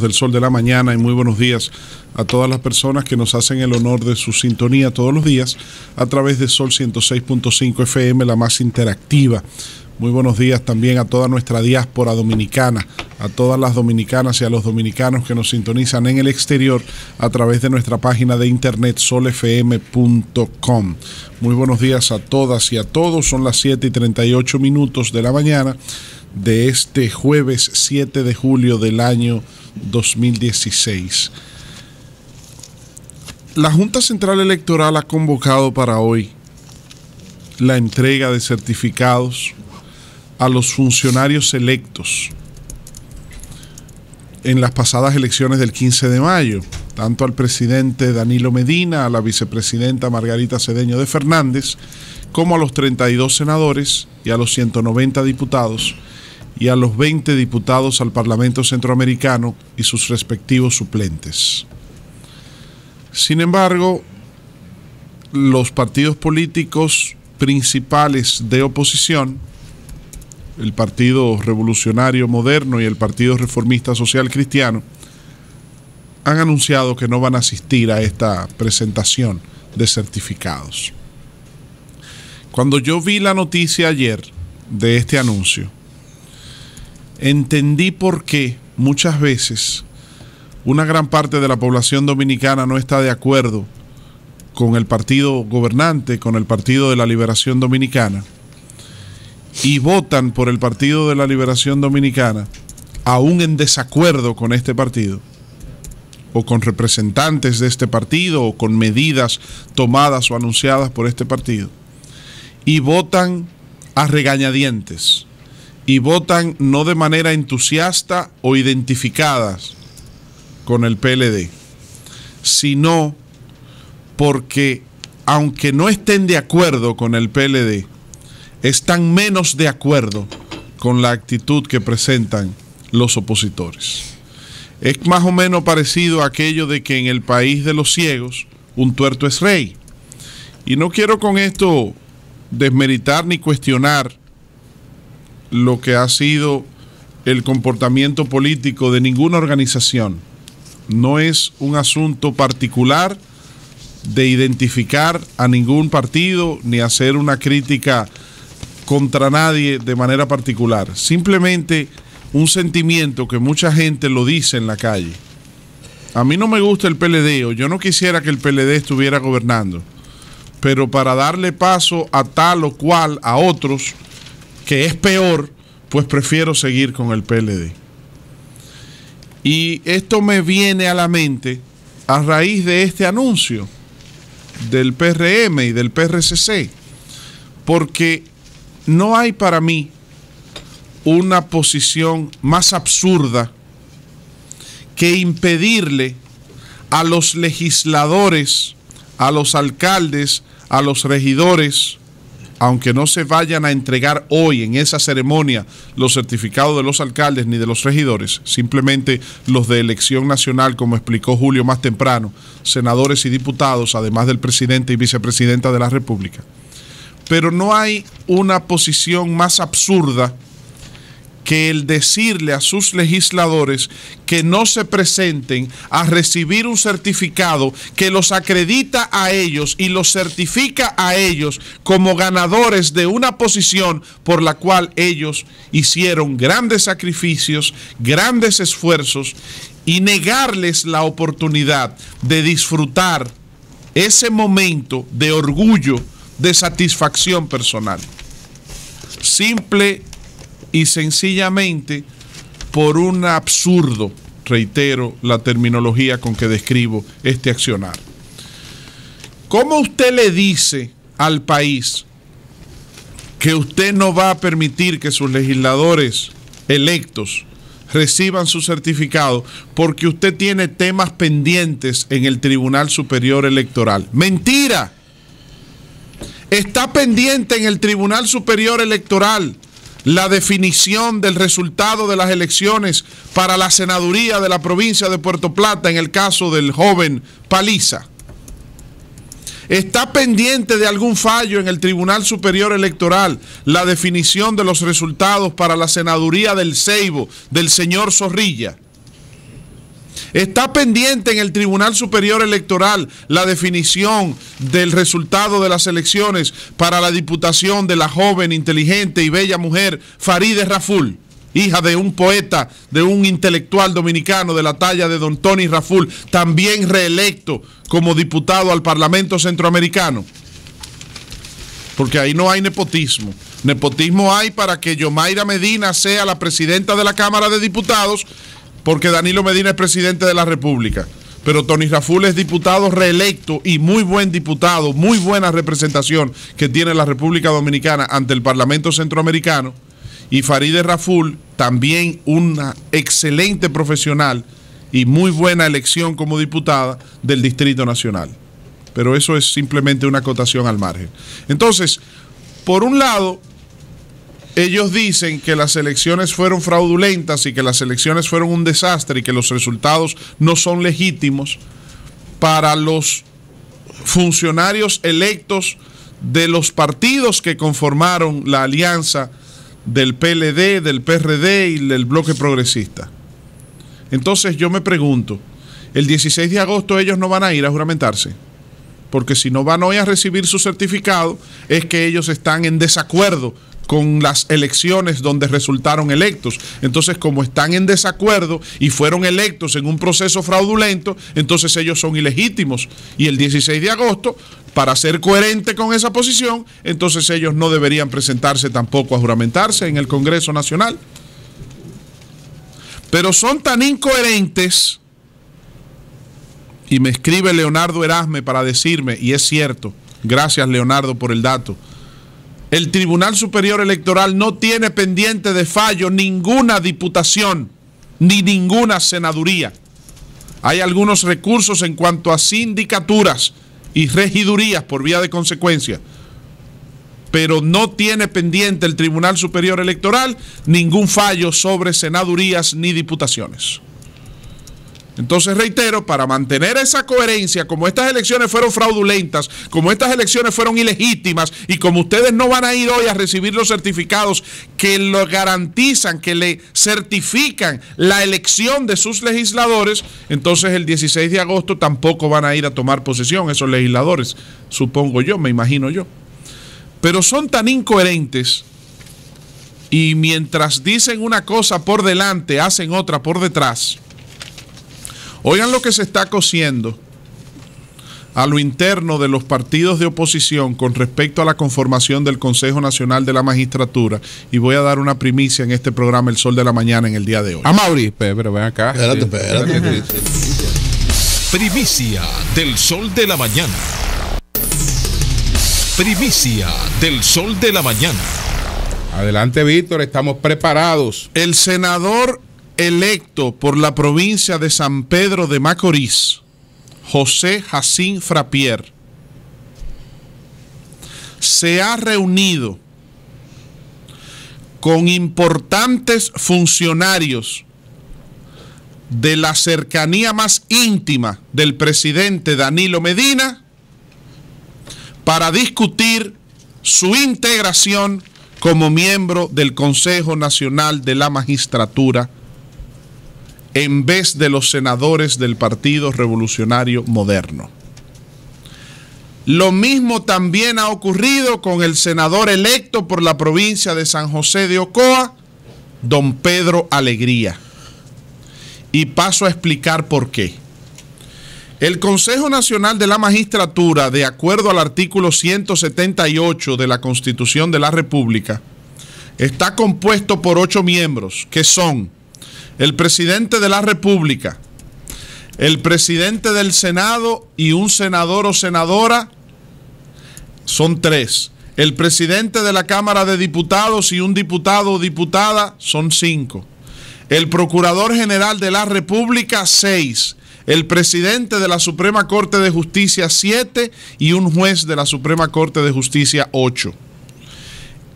del sol de la mañana y muy buenos días a todas las personas que nos hacen el honor de su sintonía todos los días a través de Sol 106.5 FM, la más interactiva. Muy buenos días también a toda nuestra diáspora dominicana, a todas las dominicanas y a los dominicanos que nos sintonizan en el exterior a través de nuestra página de internet solfm.com. Muy buenos días a todas y a todos, son las 7 y 38 minutos de la mañana de este jueves 7 de julio del año 2016. La Junta Central Electoral ha convocado para hoy la entrega de certificados a los funcionarios electos en las pasadas elecciones del 15 de mayo tanto al presidente Danilo Medina, a la vicepresidenta Margarita Cedeño de Fernández, como a los 32 senadores y a los 190 diputados y a los 20 diputados al Parlamento Centroamericano y sus respectivos suplentes. Sin embargo, los partidos políticos principales de oposición, el Partido Revolucionario Moderno y el Partido Reformista Social Cristiano, han anunciado que no van a asistir a esta presentación de certificados. Cuando yo vi la noticia ayer de este anuncio, entendí por qué muchas veces una gran parte de la población dominicana no está de acuerdo con el partido gobernante, con el Partido de la Liberación Dominicana, y votan por el Partido de la Liberación Dominicana, aún en desacuerdo con este partido o con representantes de este partido o con medidas tomadas o anunciadas por este partido y votan a regañadientes y votan no de manera entusiasta o identificadas con el PLD, sino porque aunque no estén de acuerdo con el PLD, están menos de acuerdo con la actitud que presentan los opositores. Es más o menos parecido a aquello de que en el país de los ciegos un tuerto es rey. Y no quiero con esto desmeritar ni cuestionar lo que ha sido el comportamiento político de ninguna organización. No es un asunto particular de identificar a ningún partido ni hacer una crítica contra nadie de manera particular. Simplemente un sentimiento que mucha gente lo dice en la calle. A mí no me gusta el PLD, o yo no quisiera que el PLD estuviera gobernando, pero para darle paso a tal o cual, a otros, que es peor, pues prefiero seguir con el PLD. Y esto me viene a la mente a raíz de este anuncio del PRM y del PRCC, porque no hay para mí una posición más absurda que impedirle a los legisladores, a los alcaldes, a los regidores, aunque no se vayan a entregar hoy en esa ceremonia los certificados de los alcaldes ni de los regidores, simplemente los de elección nacional, como explicó Julio más temprano, senadores y diputados, además del presidente y vicepresidenta de la República. Pero no hay una posición más absurda que el decirle a sus legisladores que no se presenten a recibir un certificado que los acredita a ellos y los certifica a ellos como ganadores de una posición por la cual ellos hicieron grandes sacrificios, grandes esfuerzos y negarles la oportunidad de disfrutar ese momento de orgullo, de satisfacción personal. Simple y sencillamente por un absurdo, reitero la terminología con que describo este accionar. ¿Cómo usted le dice al país que usted no va a permitir que sus legisladores electos reciban su certificado porque usted tiene temas pendientes en el Tribunal Superior Electoral? Mentira. Está pendiente en el Tribunal Superior Electoral la definición del resultado de las elecciones para la senaduría de la provincia de Puerto Plata en el caso del joven Paliza. Está pendiente de algún fallo en el Tribunal Superior Electoral la definición de los resultados para la senaduría del Ceibo del señor Zorrilla. Está pendiente en el Tribunal Superior Electoral la definición del resultado de las elecciones para la diputación de la joven, inteligente y bella mujer Farideh Raful hija de un poeta, de un intelectual dominicano de la talla de don Tony Raful, también reelecto como diputado al Parlamento Centroamericano. Porque ahí no hay nepotismo. Nepotismo hay para que Yomaira Medina sea la presidenta de la Cámara de Diputados porque Danilo Medina es presidente de la República. Pero Tony Raful es diputado reelecto y muy buen diputado, muy buena representación que tiene la República Dominicana ante el Parlamento Centroamericano. Y Farideh Raful, también una excelente profesional y muy buena elección como diputada del Distrito Nacional. Pero eso es simplemente una acotación al margen. Entonces, por un lado, ellos dicen que las elecciones fueron fraudulentas y que las elecciones fueron un desastre y que los resultados no son legítimos para los funcionarios electos de los partidos que conformaron la alianza del PLD, del PRD y del bloque progresista. Entonces yo me pregunto, el 16 de agosto ellos no van a ir a juramentarse, porque si no van hoy a recibir su certificado es que ellos están en desacuerdo con las elecciones donde resultaron electos. Entonces, como están en desacuerdo y fueron electos en un proceso fraudulento, entonces ellos son ilegítimos. Y el 16 de agosto, para ser coherente con esa posición, entonces ellos no deberían presentarse tampoco a juramentarse en el Congreso Nacional. Pero son tan incoherentes, y me escribe Leonardo Erasme para decirme, y es cierto, gracias Leonardo por el dato, el Tribunal Superior Electoral no tiene pendiente de fallo ninguna diputación ni ninguna senaduría. Hay algunos recursos en cuanto a sindicaturas y regidurías por vía de consecuencia, pero no tiene pendiente el Tribunal Superior Electoral ningún fallo sobre senadurías ni diputaciones. Entonces reitero, para mantener esa coherencia, como estas elecciones fueron fraudulentas, como estas elecciones fueron ilegítimas y como ustedes no van a ir hoy a recibir los certificados que lo garantizan, que le certifican la elección de sus legisladores, entonces el 16 de agosto tampoco van a ir a tomar posesión esos legisladores, supongo yo, me imagino yo. Pero son tan incoherentes y mientras dicen una cosa por delante, hacen otra por detrás Oigan lo que se está cosiendo a lo interno de los partidos de oposición con respecto a la conformación del Consejo Nacional de la Magistratura y voy a dar una primicia en este programa El Sol de la Mañana en el día de hoy. A ah, Mauri, pero ven acá. Primicia del Sol de la Mañana. Primicia del Sol de la Mañana. Adelante, Víctor, estamos preparados. El senador electo por la provincia de San Pedro de Macorís, José Jacín Frapier, se ha reunido con importantes funcionarios de la cercanía más íntima del presidente Danilo Medina para discutir su integración como miembro del Consejo Nacional de la Magistratura en vez de los senadores del Partido Revolucionario Moderno. Lo mismo también ha ocurrido con el senador electo por la provincia de San José de Ocoa, don Pedro Alegría. Y paso a explicar por qué. El Consejo Nacional de la Magistratura, de acuerdo al artículo 178 de la Constitución de la República, está compuesto por ocho miembros, que son el presidente de la República, el presidente del Senado y un senador o senadora, son tres. El presidente de la Cámara de Diputados y un diputado o diputada, son cinco. El Procurador General de la República, seis el presidente de la Suprema Corte de Justicia siete. y un juez de la Suprema Corte de Justicia ocho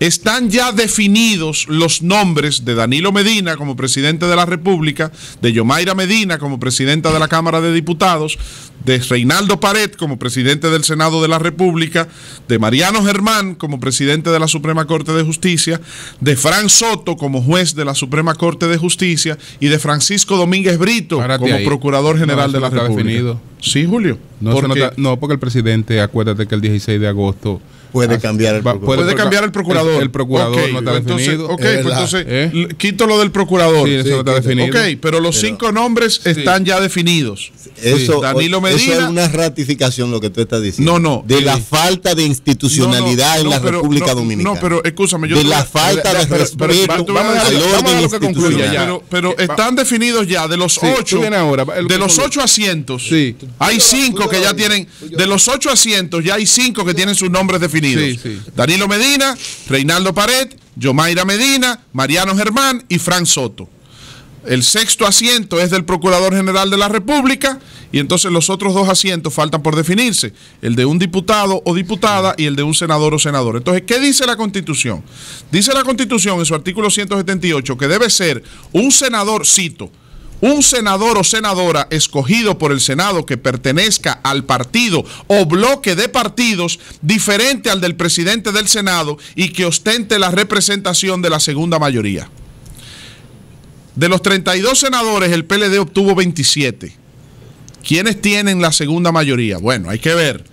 están ya definidos los nombres de Danilo Medina como presidente de la República, de Yomaira Medina como presidenta de la Cámara de Diputados, de Reinaldo Pared como presidente del Senado de la República, de Mariano Germán como presidente de la Suprema Corte de Justicia, de Fran Soto como juez de la Suprema Corte de Justicia y de Francisco Domínguez Brito como Procurador General de la República. Definido. Sí, Julio. No porque, no, porque el presidente, acuérdate que el 16 de agosto Ah, puede cambiar el procurador. Puede cambiar el procurador. El, procurador no está definido. Ok, pues entonces ¿Eh? quito lo del procurador. eso está definido. Ok, pero los cinco nombres están ya definidos. Eso, Danilo Medina. Eso es una ratificación lo que tú estás diciendo. No, no. De la eh, falta de institucionalidad en la República Dominicana. No, pero escúchame. de la falta de respeto Pero están definidos ya de los ocho. De los ocho asientos. Hay cinco que ya tienen. De los ocho asientos ya hay cinco que tienen sus nombres definidos. Danilo Medina, Reinaldo Pared, Yomaira Medina, Mariano Germán y Fran Soto. El sexto asiento es del Procurador General de la República y entonces los otros dos asientos faltan por definirse, el de un diputado o diputada y el de un senador o senador. Entonces, ¿qué dice la Constitución? Dice la Constitución en su artículo 178 que debe ser un senador, cito, un senador o senadora escogido por el Senado que pertenezca al partido o bloque de partidos diferente al del presidente del Senado y que ostente la representación de la segunda mayoría. De los 32 senadores, el PLD obtuvo 27. ¿Quiénes tienen la segunda mayoría? Bueno, hay que ver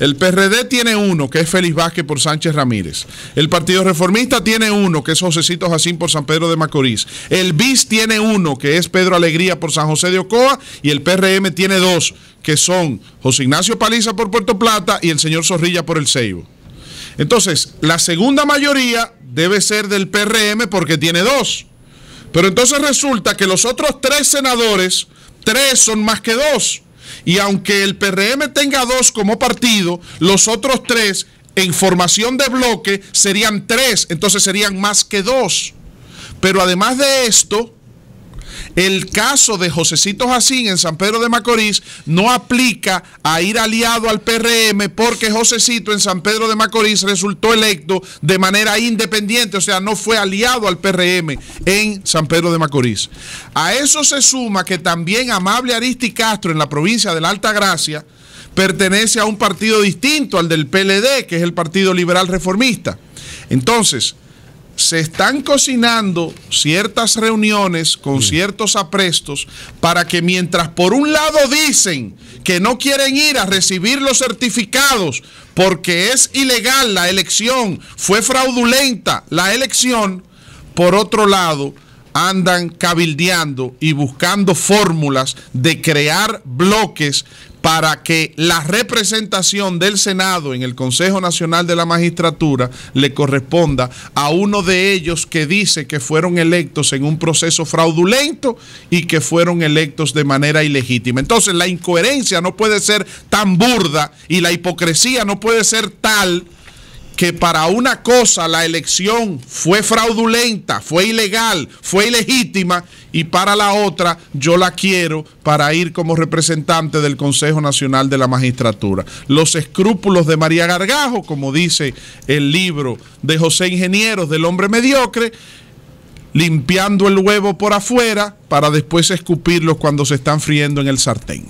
el PRD tiene uno, que es Félix Vázquez por Sánchez Ramírez. El Partido Reformista tiene uno, que es Cito Jacín por San Pedro de Macorís. El BIS tiene uno, que es Pedro Alegría por San José de Ocoa. Y el PRM tiene dos, que son José Ignacio Paliza por Puerto Plata y el señor Zorrilla por El Seibo. Entonces, la segunda mayoría debe ser del PRM porque tiene dos. Pero entonces resulta que los otros tres senadores, tres son más que dos. Y aunque el PRM tenga dos como partido, los otros tres en formación de bloque serían tres, entonces serían más que dos. Pero además de esto, el caso de Josecito Jacín en San Pedro de Macorís no aplica a ir aliado al PRM porque Josecito en San Pedro de Macorís resultó electo de manera independiente, o sea, no fue aliado al PRM en San Pedro de Macorís. A eso se suma que también Amable Aristi Castro en la provincia de la Alta Gracia pertenece a un partido distinto al del PLD, que es el Partido Liberal Reformista. Entonces, se están cocinando ciertas reuniones con ciertos aprestos para que mientras por un lado dicen que no quieren ir a recibir los certificados porque es ilegal la elección, fue fraudulenta la elección, por otro lado, andan cabildeando y buscando fórmulas de crear bloques para que la representación del Senado en el Consejo Nacional de la Magistratura le corresponda a uno de ellos que dice que fueron electos en un proceso fraudulento y que fueron electos de manera ilegítima. Entonces la incoherencia no puede ser tan burda y la hipocresía no puede ser tal que para una cosa la elección fue fraudulenta, fue ilegal, fue ilegítima, y para la otra yo la quiero para ir como representante del Consejo Nacional de la Magistratura. Los escrúpulos de María Gargajo, como dice el libro de José Ingenieros del Hombre Mediocre, limpiando el huevo por afuera para después escupirlos cuando se están friendo en el sartén.